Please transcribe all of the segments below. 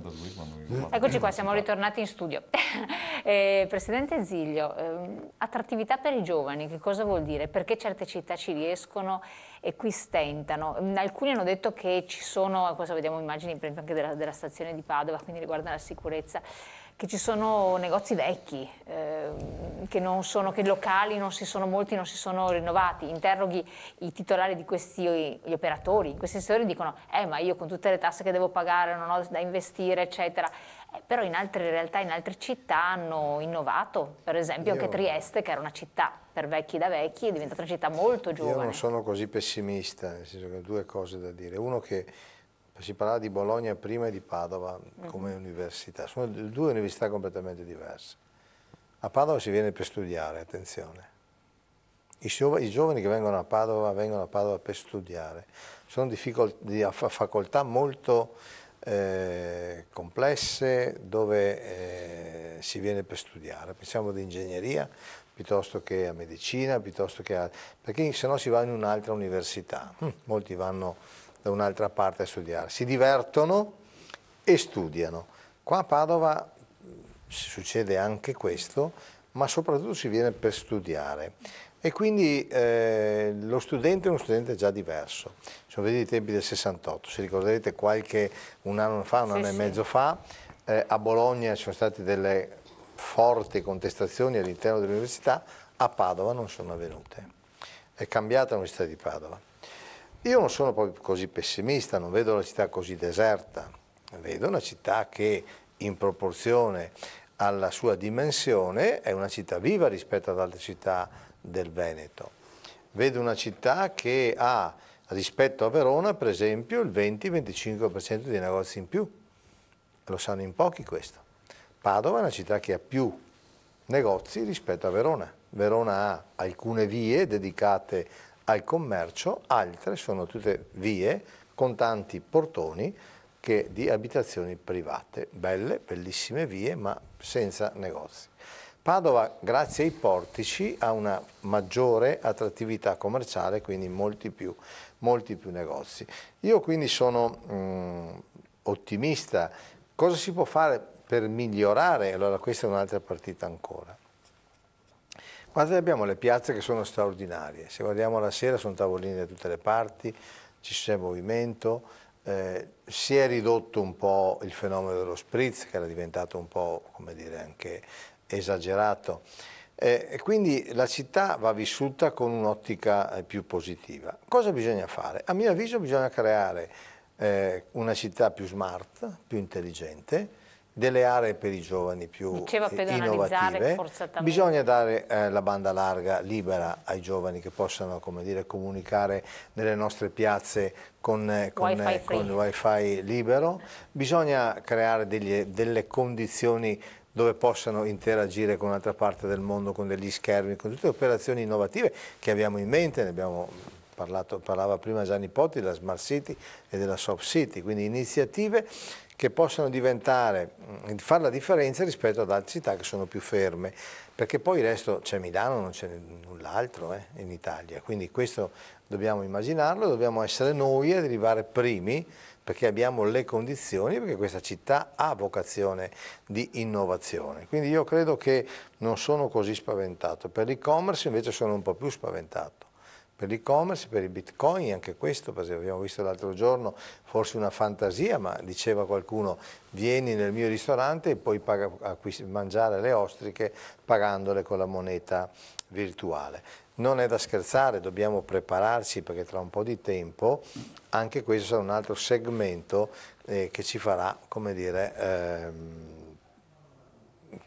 52, 54. Mm. Eccoci qua, siamo ritornati in studio. eh, Presidente Ziglio, eh, attrattività per i giovani, che cosa vuol dire? Perché certe città ci riescono e qui stentano? Mm, alcuni hanno detto che ci sono, cosa vediamo immagini anche della, della stazione di Padova, quindi riguardo la sicurezza, che ci sono negozi vecchi, eh, che, sono, che, locali non si sono, molti non si sono rinnovati. Interroghi i titolari di questi, gli operatori, questi settori dicono eh ma io con tutte le tasse che devo pagare non ho da investire eccetera. Eh, però in altre realtà, in altre città hanno innovato, per esempio io... anche Trieste che era una città per vecchi da vecchi è diventata una città molto giovane. Io non sono così pessimista, nel senso che ho due cose da dire. Uno che si parlava di Bologna prima e di Padova come uh mhm. -huh. università, sono due università completamente diverse. A Padova si viene per studiare, attenzione. I, I, giovani che vengono a Padova vengono a Padova per studiare, sono di facoltà molto eh, complesse dove eh, si viene per studiare, pensiamo ad ingegneria piuttosto che a medicina, piuttosto che a... perché se no si va in un'altra università, hm, molti vanno da un'altra parte a studiare. Si divertono e studiano. Qua a Padova succede anche questo, ma soprattutto si viene per studiare. E quindi eh, lo studente è uno studente già diverso. Sono venuti i tempi del 68, se ricorderete qualche un anno fa, un sì, anno sì. e mezzo fa, eh, a Bologna ci sono state delle forti contestazioni all'interno dell'università, a Padova non sono avvenute. È cambiata l'università di Padova. Io non sono proprio così pessimista, non vedo la città così deserta, vedo una città che in proporzione alla sua dimensione è una città viva rispetto ad altre città del Veneto. Vedo una città che ha rispetto a Verona per esempio il 20-25% dei negozi in più, lo sanno in pochi questo. Padova è una città che ha più negozi rispetto a Verona. Verona ha alcune vie dedicate al commercio, altre sono tutte vie con tanti portoni che di abitazioni private, belle, bellissime vie ma senza negozi. Padova, grazie ai portici, ha una maggiore attrattività commerciale, quindi molti più, molti più negozi. Io quindi sono mh, mm, ottimista. Cosa si può fare per migliorare? Allora questa è un'altra partita ancora. Quante abbiamo le piazze che sono straordinarie? Se guardiamo la sera sono tavolini da tutte le parti, ci c'è movimento, eh, si è ridotto un po' il fenomeno dello spritz che era diventato un po' come dire anche esagerato. Eh, quindi la città va vissuta con un'ottica eh, più positiva. Cosa bisogna fare? A mio avviso bisogna creare eh, una città più smart, più intelligente, delle aree per i giovani più eh, innovative, bisogna dare eh, la banda larga libera ai giovani che possano dire, comunicare nelle nostre piazze con, eh, con, wifi, eh, con wifi, libero, bisogna creare degli, delle condizioni dove possano interagire con un'altra parte del mondo, con degli schermi, con tutte le operazioni innovative che abbiamo in mente, ne abbiamo parlato, parlava prima Gianni Potti della Smart City e della Soft City, quindi iniziative che possano diventare, mm, fare la differenza rispetto ad altre città che sono più ferme, perché poi il resto c'è Milano, non c'è null'altro eh, in Italia, quindi questo dobbiamo immaginarlo, dobbiamo essere noi ad arrivare primi perché abbiamo le condizioni, perché questa città ha vocazione di innovazione. Quindi io credo che non sono così spaventato, per l'e-commerce invece sono un po' più spaventato per l'e-commerce, per i bitcoin, anche questo, perché abbiamo visto l'altro giorno forse una fantasia, ma diceva qualcuno vieni nel mio ristorante e puoi mangiare le ostriche pagandole con la moneta virtuale. Non è da scherzare, dobbiamo prepararci perché tra un po' di tempo anche questo sarà un altro segmento eh, che ci farà, come dire, ehm,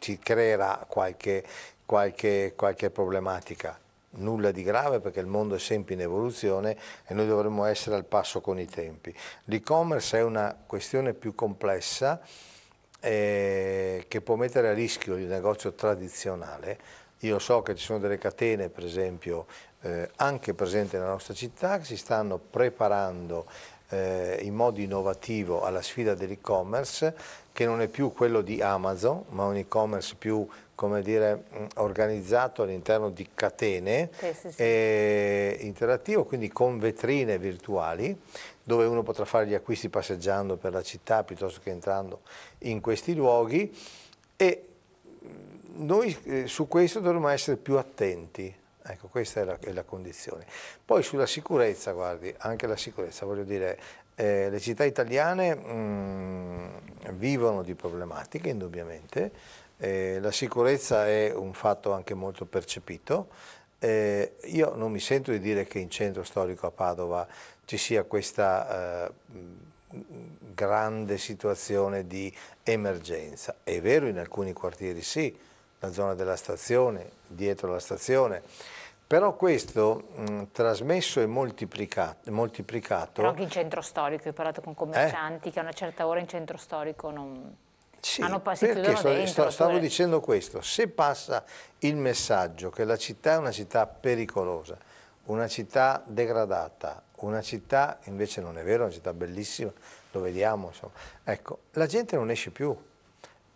ci creerà qualche, qualche, qualche problematica nulla di grave perché il mondo è sempre in evoluzione e noi dovremmo essere al passo con i tempi. L'e-commerce è una questione più complessa eh, che può mettere a rischio il negozio tradizionale. Io so che ci sono delle catene, per esempio, eh, anche presenti nella nostra città, che si stanno preparando eh, in modo innovativo alla sfida dell'e-commerce che non è più quello di Amazon, ma un e-commerce più dire, mm, organizzato all'interno di catene sì, sì, sì. Eh, interattivo, quindi con vetrine virtuali dove uno potrà fare gli acquisti passeggiando per la città piuttosto che entrando in questi luoghi e mm, noi eh, su questo dovremmo essere più attenti. Ecco, questa è la, è la, condizione. Poi sulla sicurezza, guardi, anche la sicurezza, voglio dire, eh, le città italiane mh, mm, vivono di problematiche indubbiamente, eh, la sicurezza è un fatto anche molto percepito, eh, io non mi sento di dire che in centro storico a Padova ci sia questa eh, grande situazione di emergenza, è vero in alcuni quartieri sì, la zona della stazione, dietro la stazione, però questo mh, trasmesso e moltiplicato, moltiplicato... Però anche in centro storico, io ho parlato con commercianti eh? che a una certa ora in centro storico non... Sì, hanno passato perché sto, dentro, stavo oppure... dicendo questo, se passa il messaggio che la città è una città pericolosa, una città degradata, una città, invece non è vero, è una città bellissima, lo vediamo, insomma. Ecco, la gente non esce più,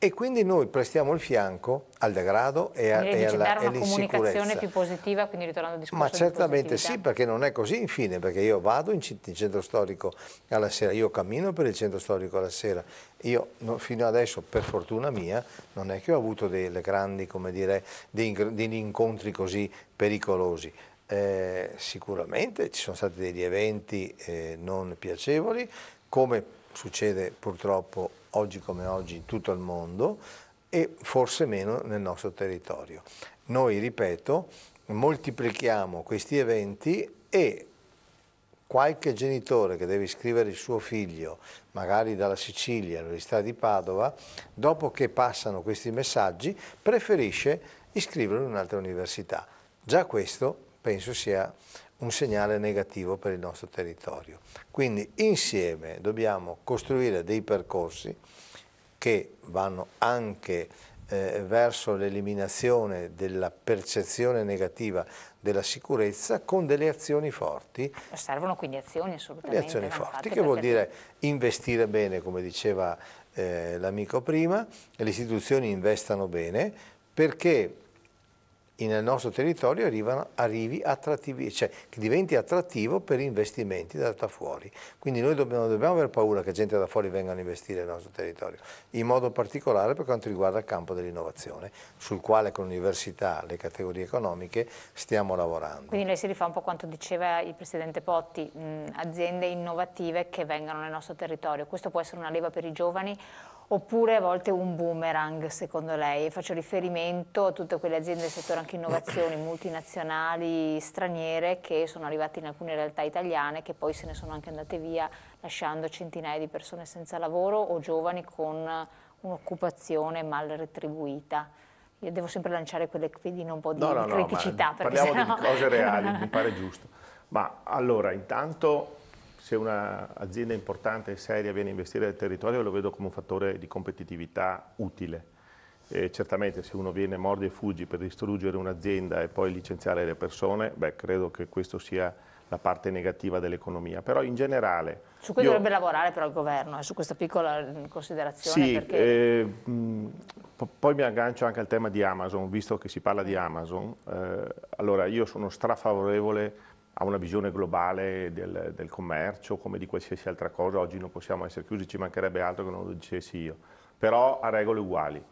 e quindi noi prestiamo il fianco al degrado e, a, e alla e una comunicazione più positiva, quindi ritornando al discorso Ma certamente sì, perché non è così infine, perché io vado in, in, centro storico alla sera, io cammino per il centro storico alla sera, io no, fino adesso, per fortuna mia, non è che ho avuto delle grandi, come dire, degli incontri così pericolosi. Eh, sicuramente ci sono stati degli eventi eh, non piacevoli, come succede purtroppo oggi come oggi in tutto il mondo e forse meno nel nostro territorio. Noi, ripeto, moltiplichiamo questi eventi e qualche genitore che deve iscrivere il suo figlio, magari dalla Sicilia all'Università di Padova, dopo che passano questi messaggi, preferisce iscriverlo in un'altra università. Già questo penso sia un segnale negativo per il nostro territorio. Quindi insieme dobbiamo costruire dei percorsi che vanno anche eh, verso l'eliminazione della percezione negativa della sicurezza con delle azioni forti. Servono quindi azioni assolutamente. Le azioni forti, che vuol dire investire bene, come diceva eh, l'amico prima, le istituzioni investano bene perché nel nostro territorio arrivano, arrivi attrattivi, cioè che diventi attrattivo per investimenti da, da fuori. Quindi noi dobbiamo, non dobbiamo aver paura che gente da fuori venga a investire nel nostro territorio, in modo particolare per quanto riguarda il campo dell'innovazione, sul quale con l'università, le categorie economiche stiamo lavorando. Quindi lei si rifà un po' quanto diceva il Presidente Potti, mh, aziende innovative che vengano nel nostro territorio, questo può essere una leva per i giovani oppure a volte un boomerang secondo lei? Faccio riferimento a tutte quelle aziende del settore anche innovazioni multinazionali straniere che sono arrivate in alcune realtà italiane che poi se ne sono anche andate via lasciando centinaia di persone senza lavoro o giovani con un'occupazione mal retribuita. Io devo sempre lanciare quelle pedine un po' di, no, no, di criticità. No, parliamo sennò... di cose reali, mi pare giusto. Ma allora, intanto se un'azienda importante e seria viene a investire nel territorio lo vedo come un fattore di competitività utile. E certamente se uno viene mordi e fuggi per distruggere un'azienda e poi licenziare le persone, beh, credo che questa sia la parte negativa dell'economia, però in generale... Su cui io... dovrebbe lavorare però il governo, eh, su questa piccola eh, considerazione? Sì, perché... eh, mh, poi mi aggancio anche al tema di Amazon, visto che si parla di Amazon. Eh, allora, io sono strafavorevole ha una visione globale del, del, commercio come di qualsiasi altra cosa, oggi non possiamo essere chiusi, ci mancherebbe altro che non lo dicessi io, però a regole uguali,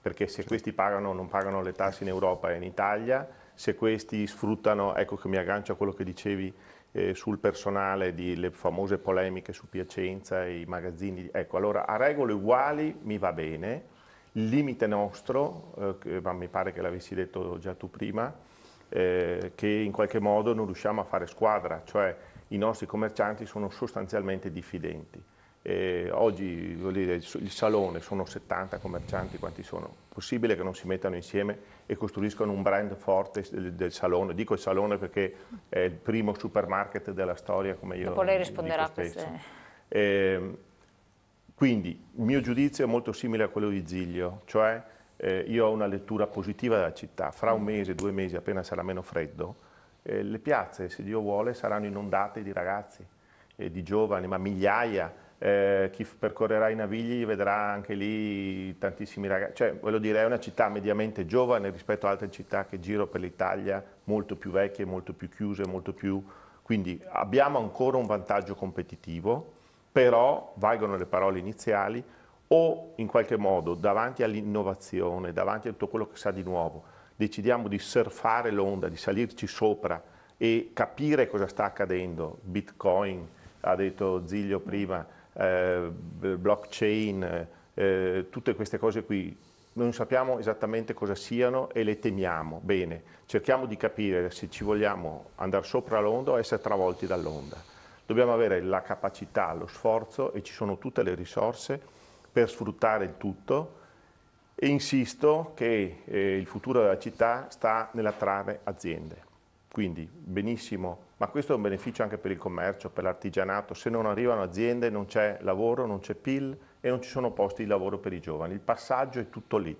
perché se questi pagano o non pagano le tasse in Europa e in Italia, se questi sfruttano, ecco che mi aggancio a quello che dicevi eh, sul personale, delle famose polemiche su Piacenza e i magazzini, ecco allora a regole uguali mi va bene, il limite nostro, eh, ma mi pare che l'avessi detto già tu prima, eh, che in qualche modo non riusciamo a fare squadra, cioè i nostri commercianti sono sostanzialmente diffidenti. Eh, oggi dire, il salone sono 70 commercianti, quanti sono? Possibile che non si mettano insieme e costruiscono un brand forte del, del salone? Dico il salone perché è il primo supermarket della storia, come io Dopo lei risponderà a queste... Eh, quindi il mio giudizio è molto simile a quello di Ziglio, cioè eh, io ho una lettura positiva della città, fra un mese, due mesi, appena sarà meno freddo, eh, le piazze, se Dio vuole, saranno inondate di ragazzi, eh, di giovani, ma migliaia. Eh, chi percorrerà i Navigli vedrà anche lì tantissimi ragazzi. Cioè, voglio dire, è una città mediamente giovane rispetto ad altre città che giro per l'Italia, molto più vecchie, molto più chiuse, molto più... Quindi abbiamo ancora un vantaggio competitivo, però valgono le parole iniziali, o in qualche modo davanti all'innovazione, davanti a tutto quello che sa di nuovo, decidiamo di surfare l'onda, di salirci sopra e capire cosa sta accadendo, bitcoin, ha detto Ziglio prima, eh, blockchain, eh, tutte queste cose qui, non sappiamo esattamente cosa siano e le temiamo, bene, cerchiamo di capire se ci vogliamo andare sopra l'onda o essere travolti dall'onda. Dobbiamo avere la capacità, lo sforzo e ci sono tutte le risorse per sfruttare il tutto e insisto che eh, il futuro della città sta nell'attrarre aziende. Quindi benissimo, ma questo è un beneficio anche per il commercio, per l'artigianato, se non arrivano aziende non c'è lavoro, non c'è PIL e non ci sono posti di lavoro per i giovani, il passaggio è tutto lì.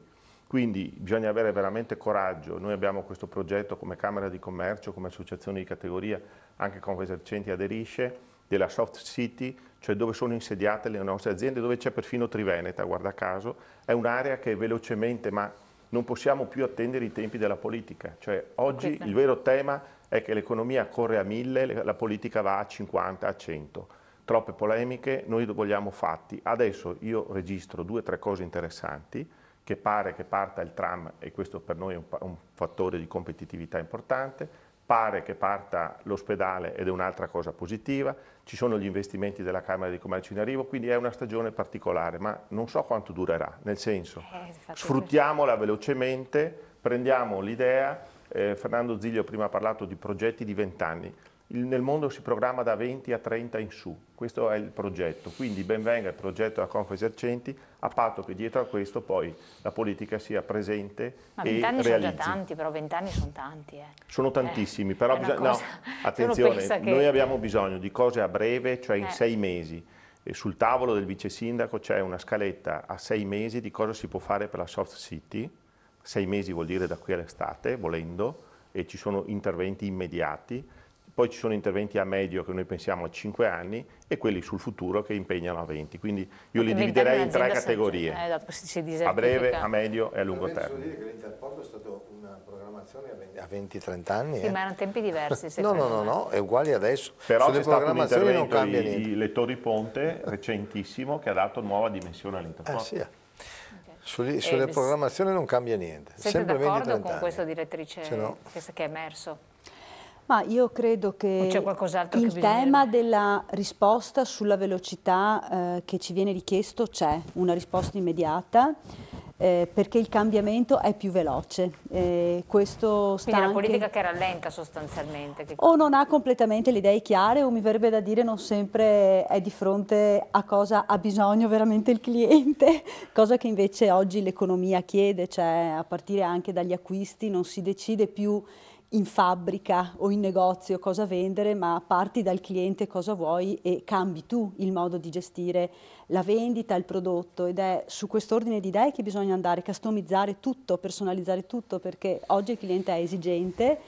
Quindi bisogna avere veramente coraggio, noi abbiamo questo progetto come Camera di Commercio, come associazione di categoria, anche con esercenti aderisce, della Soft City, cioè dove sono insediate le nostre aziende, dove c'è perfino Triveneta, guarda caso, è un'area che velocemente, ma non possiamo più attendere i tempi della politica, cioè oggi Questa. il vero tema è che l'economia corre a mille, la politica va a 50, a 100, troppe polemiche, noi vogliamo fatti. Adesso io registro due o tre cose interessanti, che pare che parta il tram e questo per noi è un, un fattore di competitività importante, pare che parta l'ospedale ed è un'altra cosa positiva, ci sono gli investimenti della Camera di Commercio in arrivo, quindi è una stagione particolare, ma non so quanto durerà, nel senso eh, sfruttiamola velocemente, prendiamo l'idea, eh, Fernando Ziglio prima ha parlato di progetti di vent'anni, nel mondo si programma da 20 a 30 in su, questo è il progetto, quindi benvenga il progetto della Confa Esercenti a patto che dietro a questo poi la politica sia presente Ma e vent'anni sono già tanti, però vent'anni sono tanti. Eh. Sono eh, tantissimi, eh, però bisogna... Cosa... No, attenzione, noi abbiamo bisogno di cose a breve, cioè in eh. sei mesi. E sul tavolo del vice sindaco c'è una scaletta a sei mesi di cosa si può fare per la Soft City, sei mesi vuol dire da qui all'estate, volendo, e ci sono interventi immediati poi ci sono interventi a medio che noi pensiamo a 5 anni e quelli sul futuro che impegnano a 20. Quindi io li dividerei in tre categorie, eh, esatto, a breve, a medio e a lungo termine. Posso dire che l'interporto è stata una programmazione a 20-30 anni. Sì, eh? ma erano tempi diversi. No, no, no, no, è uguale adesso. Però c'è stato un intervento di Lettori Ponte, recentissimo, che ha dato nuova dimensione all'interporto. Ah, sì. Eh. Sugli, sulle programmazioni non cambia niente. Siete d'accordo con anni. questa direttrice no. che è emerso? Ma io credo che il che tema della risposta sulla velocità eh, che ci viene richiesto c'è, una risposta immediata. Eh, perché il cambiamento è più veloce. Eh, questo sta Quindi è una politica che rallenta sostanzialmente. Che... O non ha completamente le idee chiare o mi verrebbe da dire non sempre è di fronte a cosa ha bisogno veramente il cliente, cosa che invece oggi l'economia chiede, cioè a partire anche dagli acquisti non si decide più in fabbrica o in negozio cosa vendere, ma parti dal cliente cosa vuoi e cambi tu il modo di gestire la vendita, il prodotto ed è su quest'ordine di idee che bisogna andare, customizzare tutto, personalizzare tutto perché oggi il cliente è esigente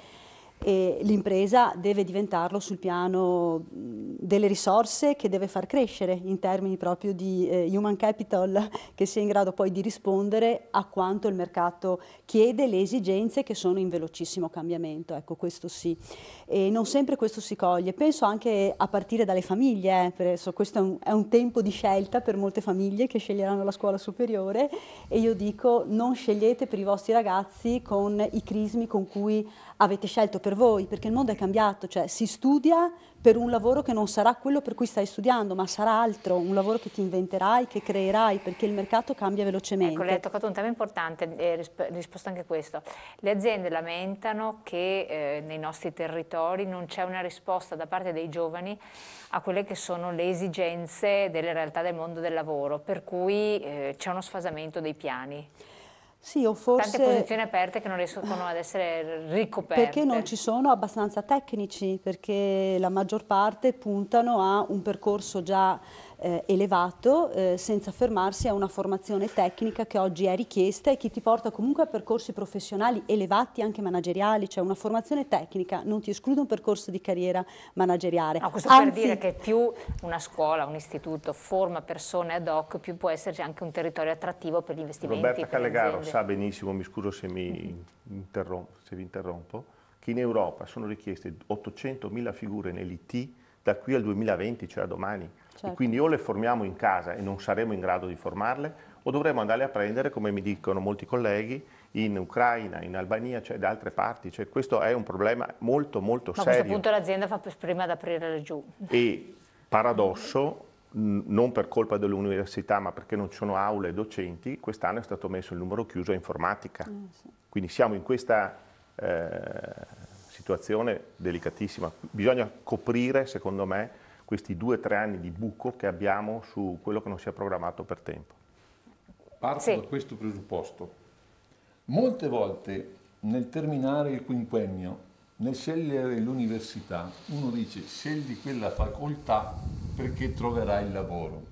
e l'impresa deve diventarlo sul piano delle risorse che deve far crescere in termini proprio di eh, human capital che sia in grado poi di rispondere a quanto il mercato chiede, le esigenze che sono in velocissimo cambiamento, ecco questo sì. E non sempre questo si coglie, penso anche a partire dalle famiglie, eh, per, so, questo è un, è un tempo di scelta per molte famiglie che sceglieranno la scuola superiore e io dico non scegliete per i vostri ragazzi con i crismi con cui avete scelto per per voi, perché il mondo è cambiato, cioè si studia per un lavoro che non sarà quello per cui stai studiando, ma sarà altro, un lavoro che ti inventerai, che creerai, perché il mercato cambia velocemente. Ecco, lei ha toccato un tema importante, eh, risp risposto anche a questo. Le aziende lamentano che eh, nei nostri territori non c'è una risposta da parte dei giovani a quelle che sono le esigenze delle realtà del mondo del lavoro, per cui eh, c'è uno sfasamento dei piani. Sì, o forse... Tante posizioni aperte che non riescono ad essere ricoperte. Perché non ci sono abbastanza tecnici, perché la maggior parte puntano a un percorso già eh, elevato eh, senza fermarsi a una formazione tecnica che oggi è richiesta e che ti porta comunque a percorsi professionali elevati anche manageriali, cioè una formazione tecnica non ti esclude un percorso di carriera manageriale. No, questo Anzi, per dire che più una scuola, un istituto forma persone ad hoc, più può esserci anche un territorio attrattivo per gli investimenti. Roberta Callegaro sa benissimo, mi scuso se, mi interrompo, se vi interrompo, che in Europa sono richieste 800.000 figure nell'IT da qui al 2020, cioè a domani Certo. quindi o le formiamo in casa e non saremo in grado di formarle o dovremo andare a prendere, come mi dicono molti colleghi, in Ucraina, in Albania, cioè da altre parti. Cioè, questo è un problema molto molto Ma serio. a questo punto l'azienda fa prima ad aprire laggiù. E paradosso, non per colpa dell'università ma perché non ci sono aule e docenti, quest'anno è stato messo il numero chiuso a informatica. Mm, sì. Quindi siamo in questa eh, situazione delicatissima. Bisogna coprire, secondo me, questi due o tre anni di buco che abbiamo su quello che non si è programmato per tempo. Parto sì. da questo presupposto. Molte volte nel terminare il quinquennio, nel scegliere l'università, uno dice scegli quella facoltà perché troverai il lavoro.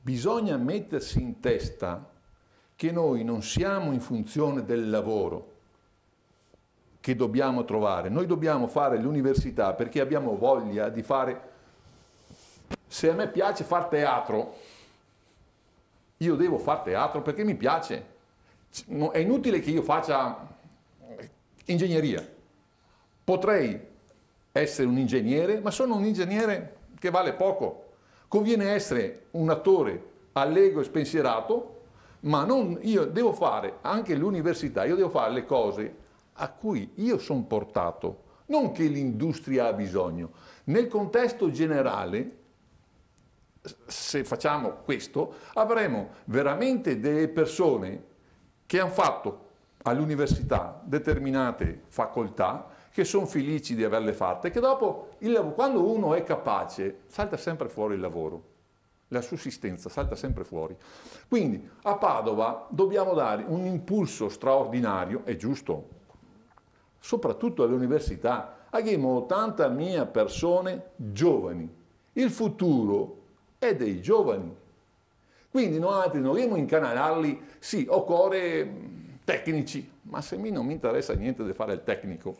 Bisogna mettersi in testa che noi non siamo in funzione del lavoro, che dobbiamo trovare. Noi dobbiamo fare l'università perché abbiamo voglia di fare... Se a me piace far teatro, io devo far teatro perché mi piace. È inutile che io faccia eh, ingegneria. Potrei essere un ingegnere, ma sono un ingegnere che vale poco. Conviene essere un attore allego e spensierato, ma non, io devo fare anche l'università, io devo fare le cose a cui io sono portato, non che l'industria ha bisogno. Nel contesto generale, se facciamo questo, avremo veramente delle persone che hanno fatto all'università determinate facoltà, che sono felici di averle fatte, che dopo, il, quando uno è capace, salta sempre fuori il lavoro la sussistenza salta sempre fuori. Quindi a Padova dobbiamo dare un impulso straordinario, è giusto, soprattutto alle università. Abbiamo 80.000 persone giovani. Il futuro è dei giovani. Quindi noi non dobbiamo incanalarli, sì, occorre mm, tecnici, ma se a me non mi interessa niente di fare il tecnico,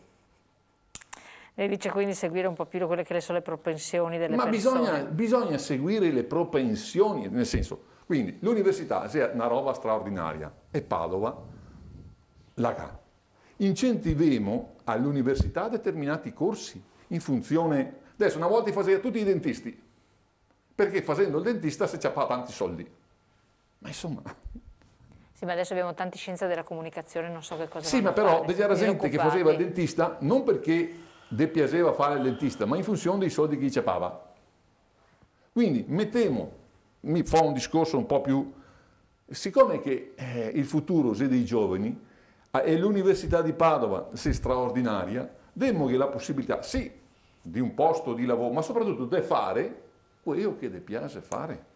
lei dice quindi seguire un po' più quelle che sono le propensioni delle Ma persone. Ma bisogna, bisogna, seguire le propensioni, nel senso, quindi l'università è una roba straordinaria e Padova la ha. Incentivemo all'università determinati corsi in funzione... Adesso una volta li facevi a tutti i dentisti, perché facendo il dentista si ciappava tanti soldi. Ma insomma... Sì, ma adesso abbiamo tanti scienze della comunicazione, non so che cosa... Sì, ma però c'era gente che faceva il dentista non perché le piaceva fare il dentista, ma in funzione dei soldi che gli ciappava. Quindi mettiamo, mi fa un discorso un po' più... Siccome che eh, il futuro se dei giovani Ah, e l'Università di Padova, se straordinaria, demogli la possibilità, sì, di un posto di lavoro, ma soprattutto di fare quello che le piace fare.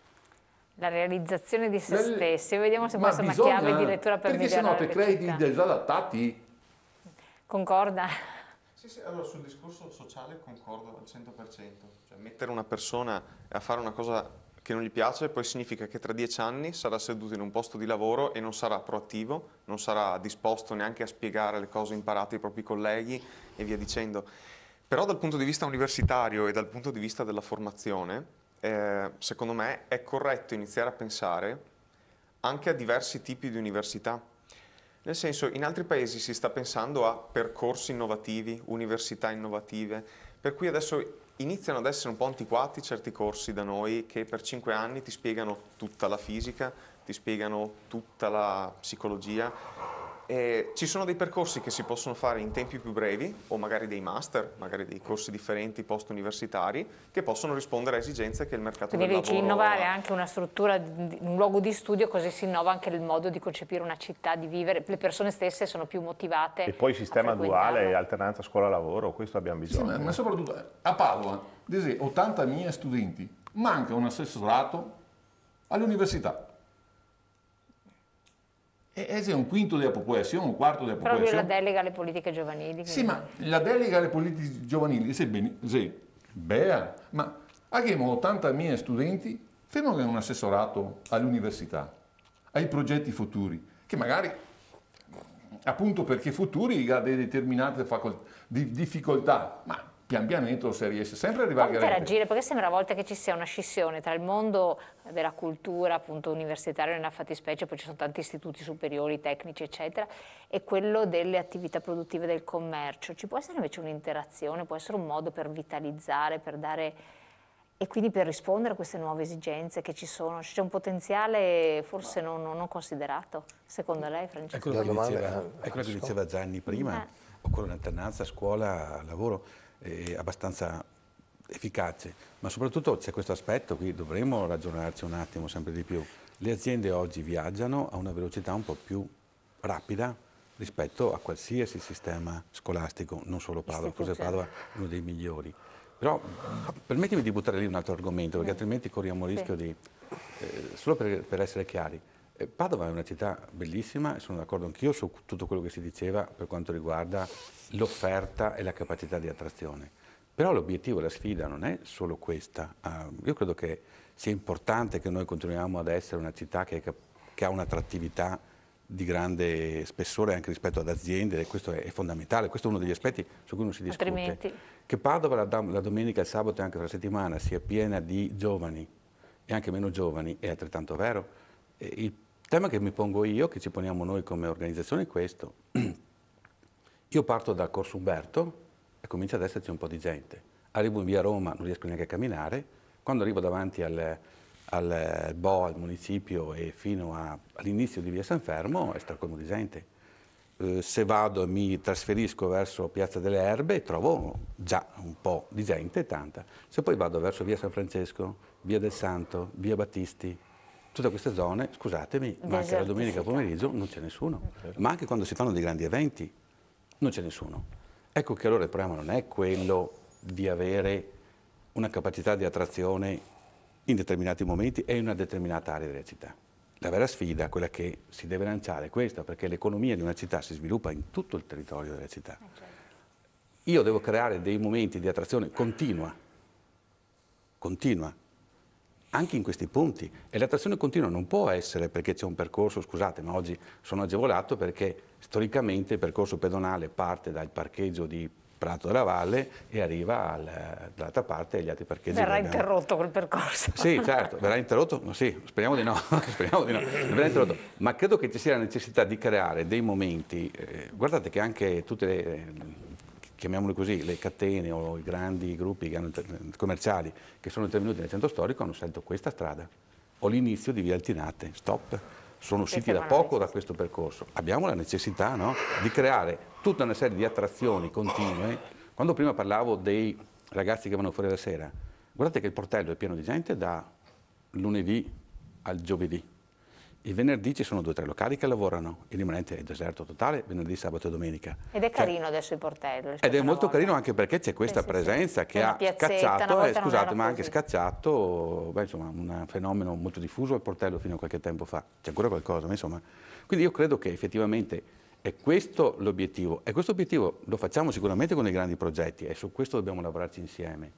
La realizzazione di se le... stessi, vediamo se questa è una chiave di lettura per Perché se no ti crei dei disadattati. Concorda? Sì, sì, allora sul discorso sociale concordo al 100%, cioè mettere una persona a fare una cosa che non gli piace poi significa che tra dieci anni sarà seduto in un posto di lavoro e non sarà proattivo, non sarà disposto neanche a spiegare le cose imparate ai propri colleghi e via dicendo. Però dal punto di vista universitario e dal punto di vista della formazione, eh, secondo me è corretto iniziare a pensare anche a diversi tipi di università. Nel senso, in altri paesi si sta pensando a percorsi innovativi, università innovative, per cui adesso iniziano ad essere un po' antiquati certi corsi da noi che per cinque anni ti spiegano tutta la fisica, ti spiegano tutta la psicologia eh, ci sono dei percorsi che si possono fare in tempi più brevi o magari dei master, magari dei corsi differenti post universitari che possono rispondere a esigenze che il mercato Quindi del lavoro... Quindi innovare anche una struttura, un luogo di studio così si innova anche il modo di concepire una città, di vivere, le persone stesse sono più motivate E poi sistema duale, alternanza scuola-lavoro, questo abbiamo bisogno. Sì, ma soprattutto eh, a Padova, 80.000 studenti, manca un assessorato all'università eh, eh, è un quinto della popolazione, un quarto della popolazione. Proprio la delega alle politiche giovanili. Sì, ma la delega alle politiche giovanili, se, ben, se bea, ma abbiamo 80.000 studenti fermo che hanno un assessorato all'università, ai progetti futuri, che magari appunto perché futuri ha delle determinate difficoltà, ma pian pianino se riesce sempre a arrivare a interagire perché sembra a volte che ci sia una scissione tra il mondo della cultura appunto universitaria nella fattispecie poi ci sono tanti istituti superiori tecnici eccetera e quello delle attività produttive del commercio ci può essere invece un'interazione può essere un modo per vitalizzare per dare e quindi per rispondere a queste nuove esigenze che ci sono, c'è un potenziale forse non, non considerato, secondo lei Francesco? È ecco quello che diceva, è ecco quello che diceva Gianni prima, eh. occorre un'alternanza scuola-lavoro eh, abbastanza efficace, ma soprattutto c'è questo aspetto, qui dovremmo ragionarci un attimo sempre di più. Le aziende oggi viaggiano a una velocità un po' più rapida rispetto a qualsiasi sistema scolastico, non solo Padova, forse Padova è uno dei migliori. Però permettimi di buttare lì un altro argomento, perché altrimenti corriamo il rischio sì. di... Eh, solo per, per essere chiari, eh, Padova è una città bellissima e sono d'accordo anch'io su tutto quello che si diceva per quanto riguarda l'offerta e la capacità di attrazione. Però l'obiettivo, la sfida non è solo questa. Ah, io credo che sia importante che noi continuiamo ad essere una città che, che ha un'attrattività di grande spessore anche rispetto ad aziende e questo è, fondamentale, questo è uno degli aspetti su cui non si discute. Altrimenti. Che Padova la, la domenica, il sabato e anche la settimana sia piena di giovani e anche meno giovani è altrettanto vero. Il il tema che mi pongo io, che ci poniamo noi come organizzazione è questo. Io parto da Corso Umberto e comincia ad esserci un po' di gente. Arrivo in via Roma, non riesco neanche a camminare. Quando arrivo davanti al, al Bo, al municipio e fino all'inizio di via San Fermo, è stracomo di gente. Eh, se vado e mi trasferisco verso Piazza delle Erbe trovo già un po' di gente, tanta. Se poi vado verso via San Francesco, via del Santo, via Battisti, tutte queste zone, scusatemi, ma anche la domenica pomeriggio non c'è nessuno. Certo. Ma anche quando si fanno dei grandi eventi non c'è nessuno. Ecco che allora il problema non è quello di avere una capacità di attrazione in determinati momenti e in una determinata area della città. La vera sfida, quella che si deve lanciare, è questa, perché l'economia di una città si sviluppa in tutto il territorio della città. Eh, certo. Io devo creare dei momenti di attrazione continua, continua, anche in questi punti. E l'attrazione continua non può essere perché c'è un percorso, scusate, ma oggi sono agevolato perché storicamente il percorso pedonale parte dal parcheggio di Prato della Valle e arriva al, dall'altra parte agli altri parcheggi. Verrà interrotto quel percorso. Sì, certo, verrà interrotto, ma sì, speriamo di no, speriamo di no. ma credo che ci sia la necessità di creare dei momenti, eh, guardate che anche tutte le chiamiamoli così, le catene o i grandi gruppi commerciali che sono intervenuti nel centro storico hanno scelto questa strada o l'inizio di Via Altinate, stop. Sono usciti da poco da questo percorso. Abbiamo la necessità no? di creare tutta una serie di attrazioni continue. Quando prima parlavo dei ragazzi che vanno fuori la sera, guardate che il portello è pieno di gente da lunedì al giovedì il venerdì ci sono due o tre locali che lavorano, il rimanente è deserto totale, venerdì, sabato e domenica. Ed è cioè, carino cioè, adesso il portello. Ed è molto volta. carino eh. anche perché c'è questa sì, presenza sì, sì. che ha scacciato, eh, scusate, ma ha anche scacciato beh, insomma, un fenomeno molto diffuso il portello fino a qualche tempo fa. C'è ancora qualcosa, ma insomma. Quindi io credo che effettivamente è questo l'obiettivo e questo obiettivo lo facciamo sicuramente con dei grandi progetti e su questo dobbiamo lavorarci insieme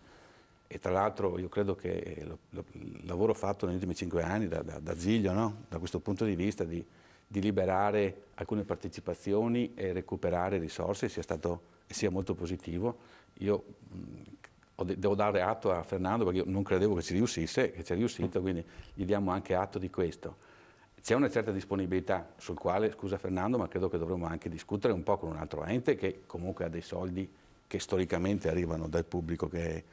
e tra l'altro io credo che eh, lo, lo, il lavoro fatto negli ultimi cinque anni da, da, da Ziglio, no? da questo punto di vista di, di, liberare alcune partecipazioni e recuperare risorse sia stato sia molto positivo. Io mh, mm, devo dare atto a Fernando perché io non credevo che ci riuscisse, che ci è riuscito, quindi gli diamo anche atto di questo. C'è una certa disponibilità sul quale, scusa Fernando, ma credo che dovremmo anche discutere un po' con un altro ente che comunque ha dei soldi che storicamente arrivano dal pubblico che è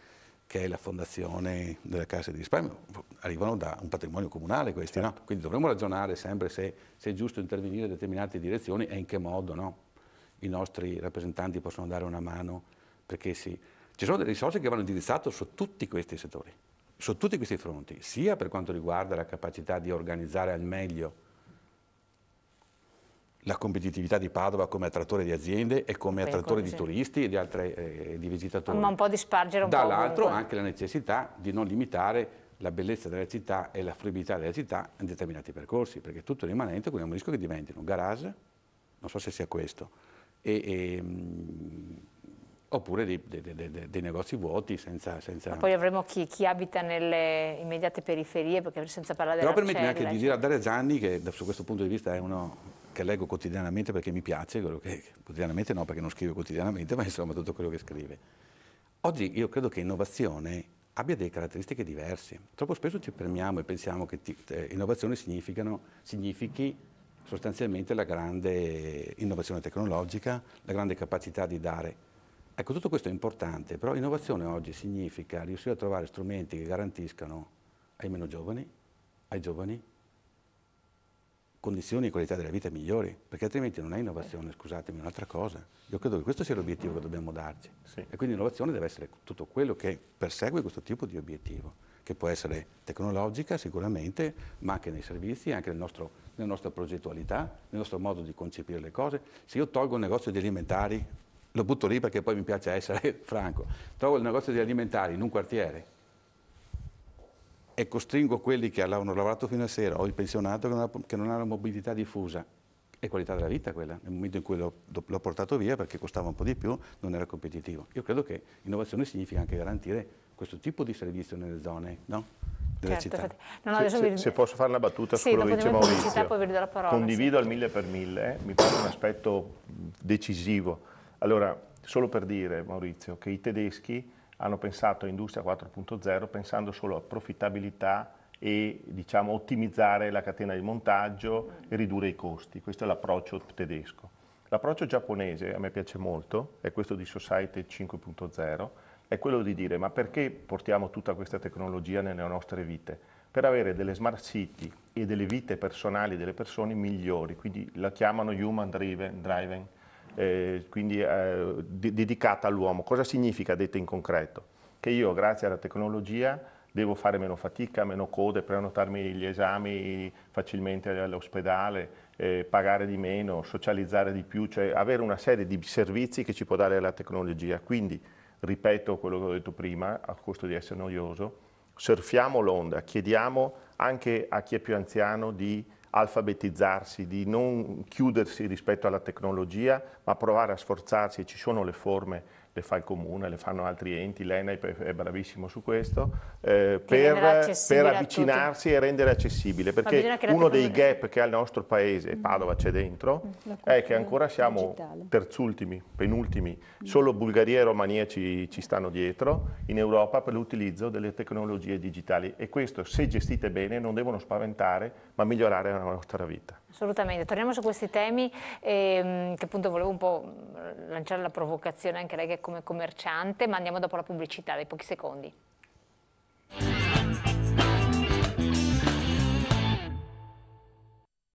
che è la fondazione della Cassa di risparmio, arrivano da un patrimonio comunale questi, no? Certo. Quindi dovremmo ragionare sempre se, se, è giusto intervenire in determinate direzioni e in che modo no? i nostri rappresentanti possono dare una mano, perché sì, ci sono delle risorse che vanno indirizzate su tutti questi settori, su tutti questi fronti, sia per quanto riguarda la capacità di organizzare al meglio la competitività di Padova come attrattore di aziende e come attrattore di turisti e di, altre, eh, di visitatori. Ma un po' di spargere un Dall'altro anche la necessità di non limitare la bellezza della città e la fruibilità della città in determinati percorsi, perché tutto il rimanente corriamo il rischio che un garage, non so se sia questo, e, e, ehm, oppure dei, dei, dei, dei, negozi vuoti senza... senza... poi avremo chi, chi, abita nelle immediate periferie, perché senza parlare Però della Però permettimi anche di dire a Dare Gianni, che su questo punto di vista è uno che leggo quotidianamente perché mi piace, quello che quotidianamente no perché non scrivo quotidianamente, ma insomma tutto quello che scrive. Oggi io credo che innovazione abbia delle caratteristiche diverse. Troppo spesso ci premiamo e pensiamo che eh, innovazione significhi sostanzialmente la grande innovazione tecnologica, la grande capacità di dare. Ecco, tutto questo è importante, però innovazione oggi significa riuscire a trovare strumenti che garantiscano ai meno giovani, ai giovani, condizioni e qualità della vita migliori, perché altrimenti non è innovazione, scusatemi, è un'altra cosa. Io credo che questo sia l'obiettivo che dobbiamo darci. Sì. E quindi l'innovazione deve essere tutto quello che persegue questo tipo di obiettivo, che può essere tecnologica sicuramente, ma anche nei servizi, anche nel nostro, nella nostra progettualità, nel nostro modo di concepire le cose. Se io tolgo un negozio di alimentari, lo butto lì perché poi mi piace essere franco, tolgo il negozio di alimentari in un quartiere, e costringo quelli che hanno lavorato fino a sera o il pensionato che non ha, che non ha la mobilità diffusa. È qualità della vita quella, nel momento in cui l'ho portato via perché costava un po' di più, non era competitivo. Io credo che innovazione significa anche garantire questo tipo di servizio nelle zone, no? Certo, no, no, se, vi... se, posso fare una battuta sì, su quello che dice Maurizio, parola, condivido sì. al mille per mille, eh, mi pare un aspetto decisivo. Allora, solo per dire, Maurizio, che i tedeschi hanno pensato a Industria 4.0 pensando solo a profittabilità e diciamo, ottimizzare la catena di montaggio e ridurre i costi. Questo è l'approccio tedesco. L'approccio giapponese, a me piace molto, è questo di Society 5.0, è quello di dire ma perché portiamo tutta questa tecnologia nelle nostre vite? per avere delle smart city e delle vite personali delle persone migliori, quindi la chiamano human driven, driven eh, quindi eh, de dedicata all'uomo. Cosa significa detta in concreto? Che io grazie alla tecnologia devo fare meno fatica, meno code, prenotarmi gli esami facilmente all'ospedale, eh, pagare di meno, socializzare di più, cioè avere una serie di servizi che ci può dare la tecnologia. Quindi, ripeto quello che ho detto prima, a costo di essere noioso, surfiamo l'onda, chiediamo anche a chi è più anziano di alfabetizzarsi, di non chiudersi rispetto alla tecnologia, ma provare a sforzarsi, ci sono le forme le fa il comune, le fanno altri enti, l'ENAIP è bravissimo su questo, eh, per, per, avvicinarsi e rendere accessibile, perché uno dei gap che ha il nostro paese, e mm. Padova c'è dentro, mm, è che ancora siamo digitale. terzultimi, penultimi, mm. solo Bulgaria e Romania ci, ci stanno dietro in Europa per l'utilizzo delle tecnologie digitali e questo se gestite bene non devono spaventare ma migliorare la nostra vita. Assolutamente, torniamo su questi temi ehm, che appunto volevo un po' lanciare la provocazione anche lei che è come commerciante, ma andiamo dopo la pubblicità dei pochi secondi.